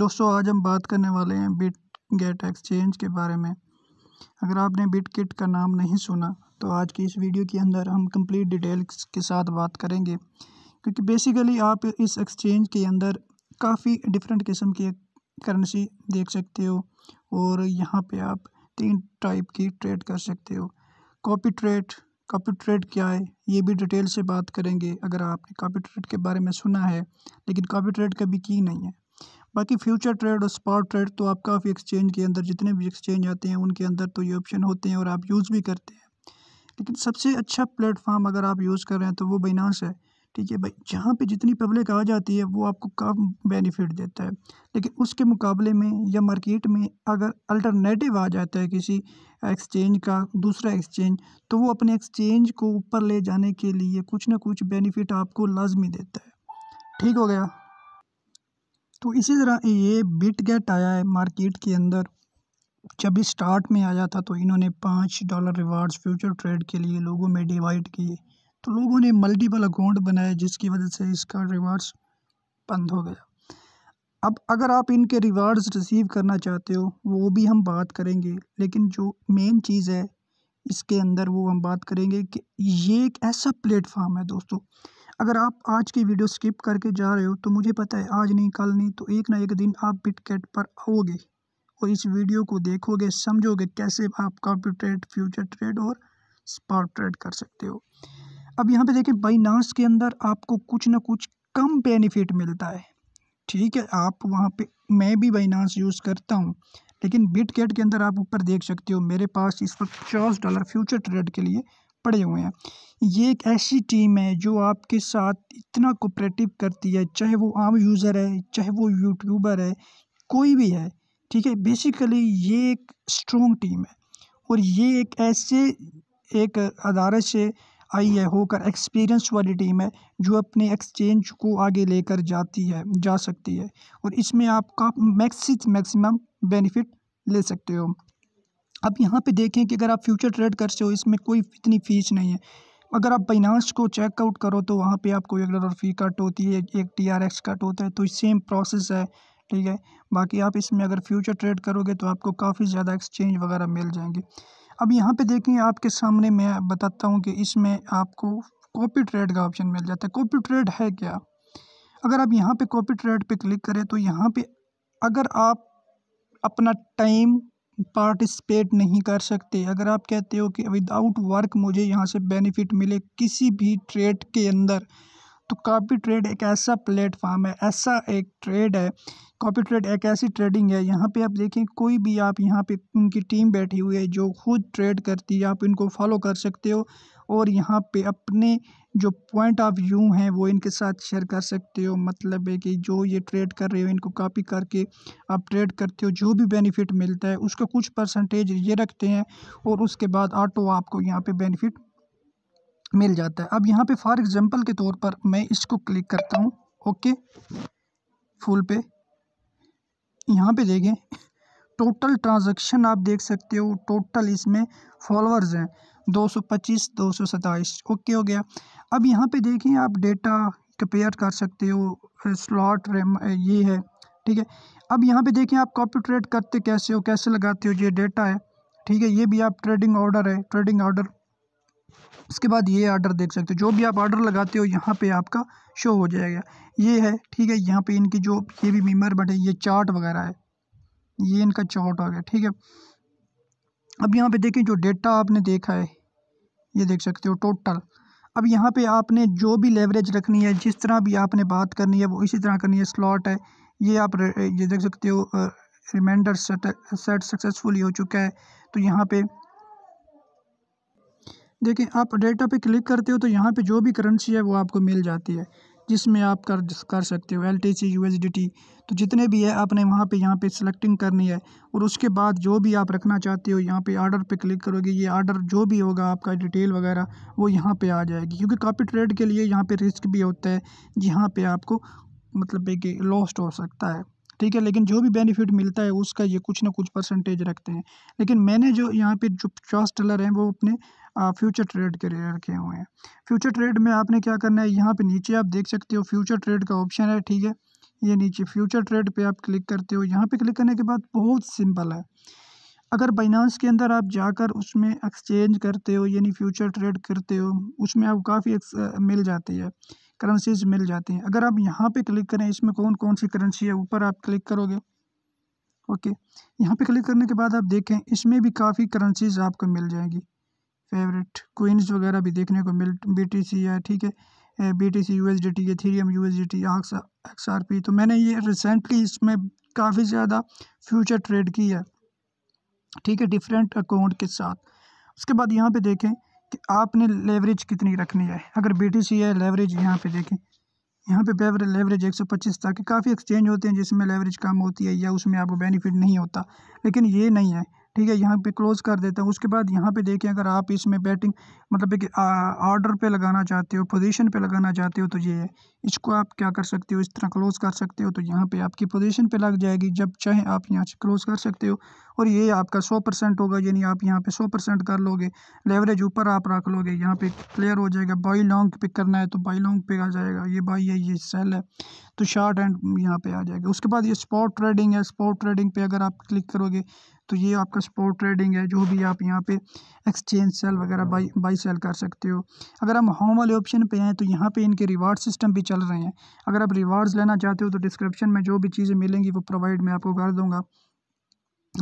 दोस्तों आज हम बात करने वाले हैं बिट गेट एक्सचेंज के बारे में अगर आपने बिट किट का नाम नहीं सुना तो आज की इस वीडियो के अंदर हम कंप्लीट डिटेल्स के साथ बात करेंगे क्योंकि बेसिकली आप इस एक्सचेंज के अंदर काफ़ी डिफरेंट किस्म की करेंसी देख सकते हो और यहाँ पे आप तीन टाइप की ट्रेड कर सकते हो कॉपी ट्रेड कॉपी ट्रेड क्या है ये भी डिटेल से बात करेंगे अगर आपने कॉपी ट्रेड के बारे में सुना है लेकिन कॉपी ट्रेड कभी की नहीं है बाकी फ्यूचर ट्रेड और स्पॉट ट्रेड तो आप काफ़ी एक्सचेंज के अंदर जितने भी एक्सचेंज आते हैं उनके अंदर तो ये ऑप्शन होते हैं और आप यूज़ भी करते हैं लेकिन सबसे अच्छा प्लेटफॉर्म अगर आप यूज़ कर रहे हैं तो वो बिनास है ठीक है भाई जहाँ पे जितनी पब्लिक आ जाती है वो आपको कम बेनिफिट देता है लेकिन उसके मुकाबले में या मार्केट में अगर अल्टरनेटिव आ जाता है किसी एक्सचेंज का दूसरा एक्सचेंज तो वो अपने एक्सचेंज को ऊपर ले जाने के लिए कुछ ना कुछ बेनिफिट आपको लाजमी देता है ठीक हो गया तो इसी तरह ये बिट गेट आया है मार्केट के अंदर जब इस स्टार्ट में आया था तो इन्होंने पाँच डॉलर रिवार्ड्स फ्यूचर ट्रेड के लिए लोगों में डिवाइड किए तो लोगों ने मल्टीपल अकाउंट बनाए जिसकी वजह से इसका रिवार्ड्स बंद हो गया अब अगर आप इनके रिवार्ड्स रिसीव करना चाहते हो वो भी हम बात करेंगे लेकिन जो मेन चीज़ है इसके अंदर वो हम बात करेंगे कि ये एक ऐसा प्लेटफॉर्म है दोस्तों अगर आप आज की वीडियो स्किप करके जा रहे हो तो मुझे पता है आज नहीं कल नहीं तो एक ना एक दिन आप बिटकेट पर आओगे और इस वीडियो को देखोगे समझोगे कैसे आप कापी ट्रेड फ्यूचर ट्रेड और स्पॉट ट्रेड कर सकते हो अब यहाँ पे देखें बाइनास के अंदर आपको कुछ ना कुछ कम बेनिफिट मिलता है ठीक है आप वहाँ पे मैं भी बाइनास यूज़ करता हूँ लेकिन बिटकेट के अंदर आप ऊपर देख सकते हो मेरे पास इस वक्त पचास डॉलर फ्यूचर ट्रेड के लिए पड़े हुए हैं ये एक ऐसी टीम है जो आपके साथ इतना कोपरेटिव करती है चाहे वो आम यूज़र है चाहे वो यूट्यूबर है कोई भी है ठीक है बेसिकली ये एक स्ट्रॉन्ग टीम है और ये एक ऐसे एक अदारे से आई है होकर एक्सपीरियंस वाली टीम है जो अपने एक्सचेंज को आगे लेकर जाती है जा सकती है और इसमें आपका मैक्सिस मैक्सिमम बेनिफिट ले सकते हो अब यहाँ पे देखें कि अगर आप फ्यूचर ट्रेड कर हो इसमें कोई इतनी फ़ीस नहीं है अगर आप बाइनांस को चेकआउट करो तो वहाँ पे आपको एक डॉलर फ़ी कट होती है एक टी आर एक्स कट होता है तो सेम प्रोसेस है ठीक है बाकी आप इसमें अगर फ्यूचर ट्रेड करोगे तो आपको काफ़ी ज़्यादा एक्सचेंज वगैरह मिल जाएंगे अब यहाँ पे देखें आपके सामने मैं बताता हूँ कि इसमें आपको कॉपी ट्रेड का ऑप्शन मिल जाता है कॉपी ट्रेड है क्या अगर आप यहाँ पे कॉपी ट्रेड पे क्लिक करें तो यहाँ पे अगर आप अपना टाइम पार्टिसिपेट नहीं कर सकते अगर आप कहते हो कि विदाउट वर्क मुझे यहाँ से बेनिफिट मिले किसी भी ट्रेड के अंदर तो कापी ट्रेड एक ऐसा प्लेटफार्म है ऐसा एक ट्रेड है कॉपी ट्रेड एक ऐसी ट्रेडिंग है यहाँ पे आप देखें कोई भी आप यहाँ पे उनकी टीम बैठी हुई है जो खुद ट्रेड करती है आप इनको फॉलो कर सकते हो और यहाँ पे अपने जो पॉइंट ऑफ व्यू हैं वो इनके साथ शेयर कर सकते हो मतलब है कि जो ये ट्रेड कर रहे हो इनको कॉपी करके आप ट्रेड करते हो जो भी बेनिफिट मिलता है उसका कुछ परसेंटेज ये रखते हैं और उसके बाद ऑटो आपको यहाँ पे बेनिफिट मिल जाता है अब यहाँ पे फॉर एग्ज़ाम्पल के तौर पर मैं इसको क्लिक करता हूँ ओके फुल पे यहाँ पर देखें टोटल ट्रांजेक्शन आप देख सकते हो टोटल इसमें फॉलोअर्स हैं दो सौ पच्चीस दो सौ सताईस ओके हो गया अब यहाँ पे देखें आप डेटा कंपेयर कर सकते हो स्लॉट रैम ये है ठीक है अब यहाँ पे देखें आप कॉपी ट्रेड करते कैसे हो कैसे लगाते हो ये डेटा है ठीक है ये भी आप ट्रेडिंग ऑर्डर है ट्रेडिंग ऑर्डर उसके बाद ये ऑर्डर देख सकते हो जो भी आप ऑर्डर लगाते हो यहाँ पे आपका शो हो जाएगा ये है ठीक है यहाँ पे इनकी जो ये भी मीमर बट है ये चार्ट वगैरह है ये इनका चार्ट हो गया ठीक है अब यहाँ पे देखें जो डेटा आपने देखा है ये देख सकते हो टोटल अब यहाँ पे आपने जो भी लेवरेज रखनी है जिस तरह भी आपने बात करनी है वो इसी तरह करनी है स्लॉट है ये आप ये देख सकते हो रिमाइंडर सेट सेट सक्सेसफुली हो चुका है तो यहाँ पे देखें आप डेटा पे क्लिक करते हो तो यहाँ पे जो भी करेंसी है वो आपको मिल जाती है जिसमें आप कर कर सकते हो L T C U S D T तो जितने भी है आपने वहाँ पे यहाँ पे सिलेक्टिंग करनी है और उसके बाद जो भी आप रखना चाहते हो यहाँ पे आर्डर पे क्लिक करोगे ये आर्डर जो भी होगा आपका डिटेल वगैरह वो यहाँ पे आ जाएगी क्योंकि कापी ट्रेड के लिए यहाँ पे रिस्क भी होता है यहाँ पे आपको मतलब एक लॉस्ट हो सकता है ठीक है लेकिन जो भी बेनिफिट मिलता है उसका ये कुछ ना कुछ परसेंटेज रखते हैं लेकिन मैंने जो यहाँ पे जो चॉस डॉलर हैं वो अपने फ्यूचर ट्रेड के लिए रखे हुए हैं फ्यूचर ट्रेड में आपने क्या करना है यहाँ पे नीचे आप देख सकते हो फ्यूचर ट्रेड का ऑप्शन है ठीक है ये नीचे फ्यूचर ट्रेड पर आप क्लिक करते हो यहाँ पे क्लिक करने के बाद बहुत सिंपल है अगर बाइनांस के अंदर आप जाकर उसमें एक्सचेंज करते हो यानी फ्यूचर ट्रेड करते हो उसमें आप काफ़ी मिल जाती है करेंसीज मिल जाती हैं अगर आप यहाँ पे क्लिक करें इसमें कौन कौन सी करेंसी है ऊपर आप क्लिक करोगे ओके यहाँ पे क्लिक करने के बाद आप देखें इसमें भी काफ़ी करेंसीज आपको मिल जाएंगी फेवरेट कोइंस वगैरह भी देखने को मिल बी टी सी है ठीक है B T C U S D T ethereum U S D T X R P तो मैंने ये रिसेंटली इसमें काफ़ी ज़्यादा फ्यूचर ट्रेड की है ठीक है डिफरेंट अकाउंट के साथ उसके बाद यहाँ पे देखें कि आपने लेवरेज कितनी रखनी है अगर बी टी सी है लेवरेज यहाँ पे देखें यहाँ पे पेवर लेवरेज 125 पच्चीस कि काफ़ी एक्सचेंज होते हैं जिसमें लेवरेज कम होती है या उसमें आपको बेनिफिट नहीं होता लेकिन ये नहीं है ठीक है यहाँ पे क्लोज़ कर देता हूँ उसके बाद यहाँ पे देखिए अगर आप इसमें बैटिंग मतलब एक ऑर्डर पे लगाना चाहते हो पोजीशन पे लगाना चाहते हो तो ये है इसको आप क्या कर सकते हो इस तरह क्लोज़ कर सकते हो तो यहाँ पे आपकी पोजीशन पे लग जाएगी जब चाहे आप यहाँ से क्लोज़ कर सकते हो और ये आपका सौ परसेंट होगा यानी आप यहाँ पे सौ परसेंट कर लोगे लेवरेज ऊपर आप रख लोगे यहाँ पे क्लियर हो जाएगा बाई लॉन्ग पिक करना है तो बाई लॉन्ग पे आ जाएगा ये बाई है ये सेल है तो शार्ट एंड यहाँ पे आ जाएगा उसके बाद ये स्पॉट ट्रेडिंग है स्पॉट ट्रेडिंग पे अगर आप क्लिक करोगे तो ये आपका स्पॉट ट्रेडिंग है जो भी आप यहाँ पे एक्सचेंज सेल वगैरह बाई बाई सेल कर सकते हो अगर हम होम वाले ऑप्शन पे हैं तो यहाँ पे इनके रिवार्ड सिस्टम भी चल रहे हैं अगर आप रिवार्ड्स लेना चाहते हो तो डिस्क्रिप्शन में जो भी चीज़ें मिलेंगी वो प्रोवाइड मैं आपको कर दूँगा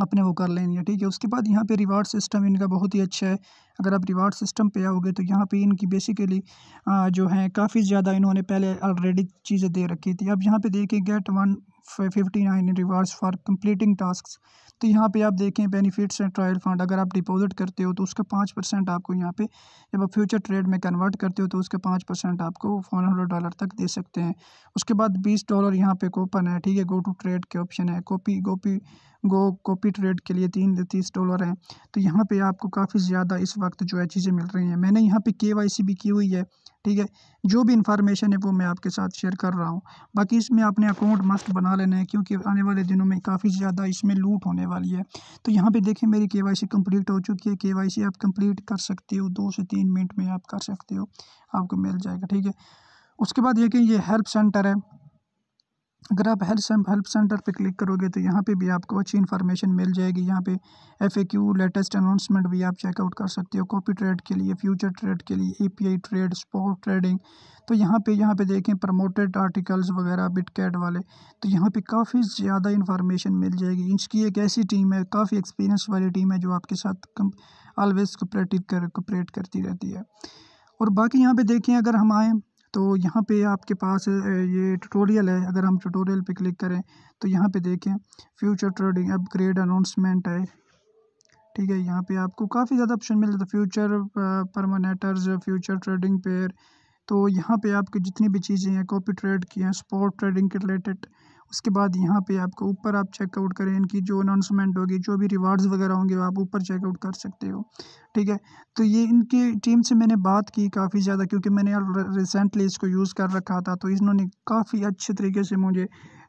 अपने वो कर लेंगे ठीक है उसके बाद यहाँ पे रिवार्ड सिस्टम इनका बहुत ही अच्छा है अगर आप रिवार्ड सिस्टम पे आओगे तो यहाँ पे इनकी बेसिकली जो है काफ़ी ज़्यादा इन्होंने पहले ऑलरेडी चीज़ें दे रखी थी अब यहाँ पे देखिए get one fifty nine rewards for completing task तो यहाँ पे आप देखें बेनिफिट्स एंड ट्रायल फंड अगर आप डिपॉजिट करते हो तो उसका पाँच परसेंट आपको यहाँ पे जब आप फ्यूचर ट्रेड में कन्वर्ट करते हो तो उसके पाँच परसेंट आपको फोर हंड्रेड डॉलर तक दे सकते हैं उसके बाद बीस डॉलर यहाँ पे कोपन है ठीक है गो टू ट्रेड के ऑप्शन है कॉपी गोपी गो कॉपी ट्रेड के लिए तीन तीस डॉलर हैं तो यहाँ पर आपको काफ़ी ज़्यादा इस वक्त वक्त जो है चीज़ें मिल रही हैं मैंने यहाँ पे के भी की हुई है ठीक है जो भी इन्फॉर्मेशन है वो मैं आपके साथ शेयर कर रहा हूँ बाकी इसमें आपने अकाउंट मस्त बना लेना है क्योंकि आने वाले दिनों में काफ़ी ज़्यादा इसमें लूट होने वाली है तो यहाँ पे देखें मेरी के कंप्लीट हो चुकी है के आप कंप्लीट कर सकते हो दो से तीन मिनट में आप कर सकते हो आपको मिल जाएगा ठीक है उसके बाद देखें ये हेल्प सेंटर है अगर आप हेल्थ सेंट हेल्प सेंटर पे क्लिक करोगे तो यहाँ पे भी आपको अच्छी इन्फॉर्मेशन मिल जाएगी यहाँ पे F A Q latest announcement भी आप चेकआउट कर सकते हो कॉपी ट्रेड के लिए फ्यूचर ट्रेड के लिए A P I trade spot trading तो यहाँ पे यहाँ पे देखें प्रमोटेड आर्टिकल्स वगैरह बिटकैट वाले तो यहाँ पे काफ़ी ज़्यादा इन्फॉर्मेशन मिल जाएगी इसकी एक ऐसी टीम है काफ़ी एक्सपीरियंस वाली टीम है जो आपके साथ ऑलवेज कोपरेटिव कर कोपरेट करती रहती है और बाकी यहाँ पे देखें अगर हम आएँ तो यहाँ पे आपके पास ये ट्यूटोरियल है अगर हम ट्यूटोरियल पे क्लिक करें तो यहाँ पे देखें फ्यूचर ट्रेडिंग अपग्रेड अनाउंसमेंट है ठीक है यहाँ पे आपको काफ़ी ज़्यादा ऑप्शन मिल जाता है फ्यूचर परमानेटर्स फ्यूचर ट्रेडिंग पेयर तो यहाँ पे आपकी जितनी भी चीज़ें हैं कॉपी ट्रेड की हैं स्पॉट ट्रेडिंग के रिलेटेड उसके बाद यहाँ पे आपको ऊपर आप चेकआउट करें इनकी जो अनाउंसमेंट होगी जो भी रिवार्ड्स वगैरह होंगे आप ऊपर चेकआउट कर सकते हो ठीक है तो ये इनकी टीम से मैंने बात की काफ़ी ज़्यादा क्योंकि मैंने रिसेंटली इसको यूज़ कर रखा था तो इन्होंने काफ़ी अच्छे तरीके से मुझे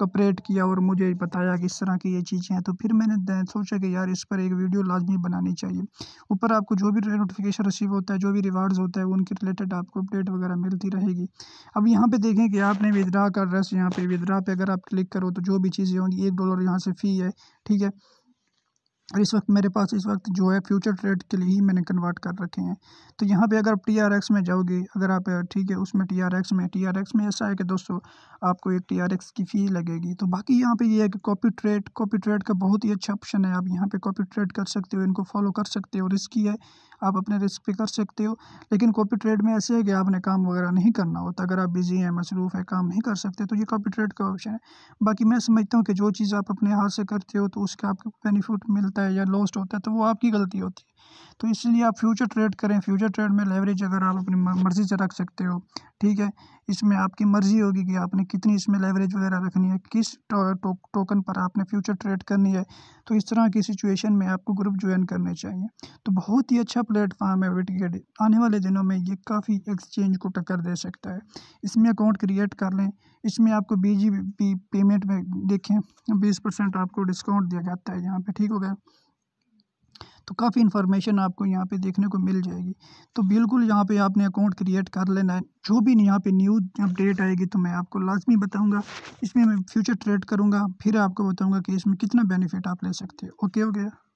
कपरेट किया और मुझे बताया कि इस तरह की ये चीज़ें हैं तो फिर मैंने सोचा कि यार इस पर एक वीडियो लाजमी बनानी चाहिए ऊपर आपको जो भी नोटिफिकेशन रिसीव होता है जो भी रिवार्ड्स होता है उनके रिलेटेड आपको अपडेट वगैरह मिलती रहेगी अब यहाँ पर देखें कि आपने विद्रा का एड्रेस यहाँ पर विद्रा पर अगर आप क्लिक करो तो जो भी चीज़ें होंगी एक डॉलर यहाँ से फ़ी है ठीक है और इस वक्त मेरे पास इस वक्त जो है फ्यूचर ट्रेड के लिए ही मैंने कन्वर्ट कर रखे हैं तो यहाँ पे अगर आप टी आर एक्स में जाओगे अगर आप ठीक है उसमें टी आर एक्स में टी आर एक्स में ऐसा है कि दोस्तों आपको एक टी आर एक्स की फ़ी लगेगी तो बाकी यहाँ पे ये यह है कि कॉपी ट्रेड कॉपी ट्रेड का बहुत ही अच्छा ऑप्शन है आप यहाँ पे कॉपी ट्रेड कर सकते हो इनको फॉलो कर सकते हो रिस्की है आप अपने रिस्क पे कर सकते हो लेकिन कॉपी ट्रेड में ऐसे है कि आपने काम वगैरह नहीं करना होता अगर आप बिज़ी हैं मसरूफ़ है काम नहीं कर सकते तो ये कॉपी ट्रेड का ऑप्शन है बाकी मैं समझता हूँ कि जो चीज़ आप अपने हाथ से करते हो तो उसका आपको बेनिफिट मिलता है है या लॉस्ट होता है तो वो आपकी गलती होती है तो इसलिए आप फ्यूचर ट्रेड करें फ्यूचर ट्रेड में लेवरेज अगर आप अपनी मर्ज़ी से रख सकते हो ठीक है इसमें आपकी मर्ज़ी होगी कि आपने कितनी इसमें लेवरेज वगैरह रखनी है किस टो, टो, टोकन पर आपने फ्यूचर ट्रेड करनी है तो इस तरह की सिचुएशन में आपको ग्रुप ज्वाइन करने चाहिए तो बहुत ही अच्छा प्लेटफॉर्म है विटिकेट आने वाले दिनों में ये काफ़ी एक्सचेंज को टक्कर दे सकता है इसमें अकाउंट क्रिएट कर लें इसमें आपको बी जी पी पेमेंट में देखें बीस परसेंट आपको डिस्काउंट दिया जाता है यहाँ पे ठीक हो गया तो काफ़ी इन्फॉर्मेशन आपको यहाँ पे देखने को मिल जाएगी तो बिल्कुल यहाँ पे आपने अकाउंट क्रिएट कर लेना है जो भी यहाँ पे न्यूज अपडेट आएगी तो मैं आपको लाजमी बताऊँगा इसमें मैं फ्यूचर ट्रेड करूँगा फिर आपको बताऊँगा कि इसमें कितना बेनिफिट आप ले सकते हैं ओके हो गया